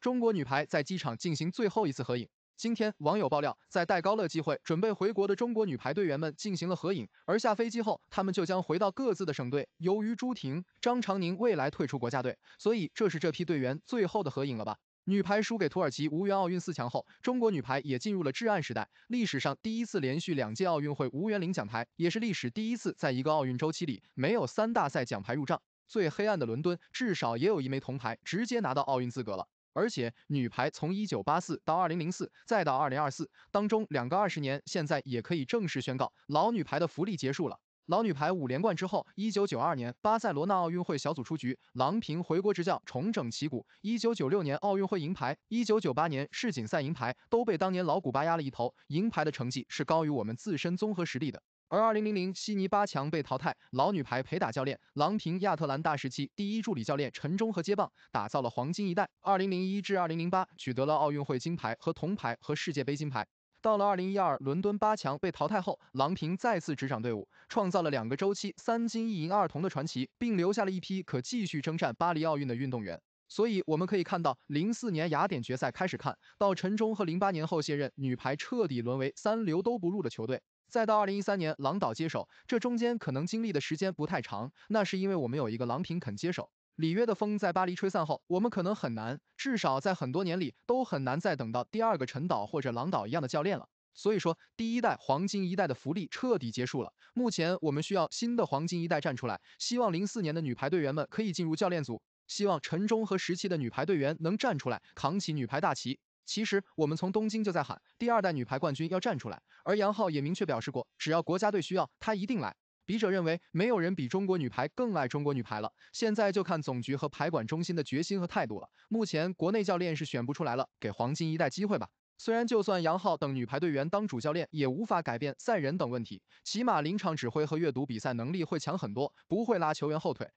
中国女排在机场进行最后一次合影。今天，网友爆料，在戴高乐机会准备回国的中国女排队员们进行了合影。而下飞机后，他们就将回到各自的省队。由于朱婷、张常宁未来退出国家队，所以这是这批队员最后的合影了吧？女排输给土耳其，无缘奥运四强后，中国女排也进入了至暗时代，历史上第一次连续两届奥运会无缘领奖台，也是历史第一次在一个奥运周期里没有三大赛奖牌入账。最黑暗的伦敦，至少也有一枚铜牌，直接拿到奥运资格了。而且女排从一九八四到二零零四，再到二零二四，当中两个二十年，现在也可以正式宣告老女排的福利结束了。老女排五连冠之后，一九九二年巴塞罗那奥运会小组出局，郎平回国执教，重整旗鼓。一九九六年奥运会银牌，一九九八年世锦赛银牌，都被当年老古巴压了一头。银牌的成绩是高于我们自身综合实力的。而二零零零悉尼八强被淘汰，老女排陪打教练郎平，亚特兰大时期第一助理教练陈忠和接棒，打造了黄金一代。二零零一至二零零八，取得了奥运会金牌和铜牌和世界杯金牌。到了二零一二伦敦八强被淘汰后，郎平再次执掌队伍，创造了两个周期三金一银二铜的传奇，并留下了一批可继续征战巴黎奥运的运动员。所以我们可以看到，零四年雅典决赛开始看到陈忠和，零八年后卸任女排彻底沦为三流都不入的球队。再到二零一三年郎导接手，这中间可能经历的时间不太长，那是因为我们有一个郎平肯接手。里约的风在巴黎吹散后，我们可能很难，至少在很多年里都很难再等到第二个陈导或者郎导一样的教练了。所以说，第一代黄金一代的福利彻底结束了。目前我们需要新的黄金一代站出来，希望零四年的女排队员们可以进入教练组，希望陈忠和时期的女排队员能站出来扛起女排大旗。其实我们从东京就在喊，第二代女排冠军要站出来，而杨浩也明确表示过，只要国家队需要，他一定来。笔者认为，没有人比中国女排更爱中国女排了。现在就看总局和排管中心的决心和态度了。目前国内教练是选不出来了，给黄金一代机会吧。虽然就算杨浩等女排队员当主教练，也无法改变赛人等问题，起码临场指挥和阅读比赛能力会强很多，不会拉球员后腿。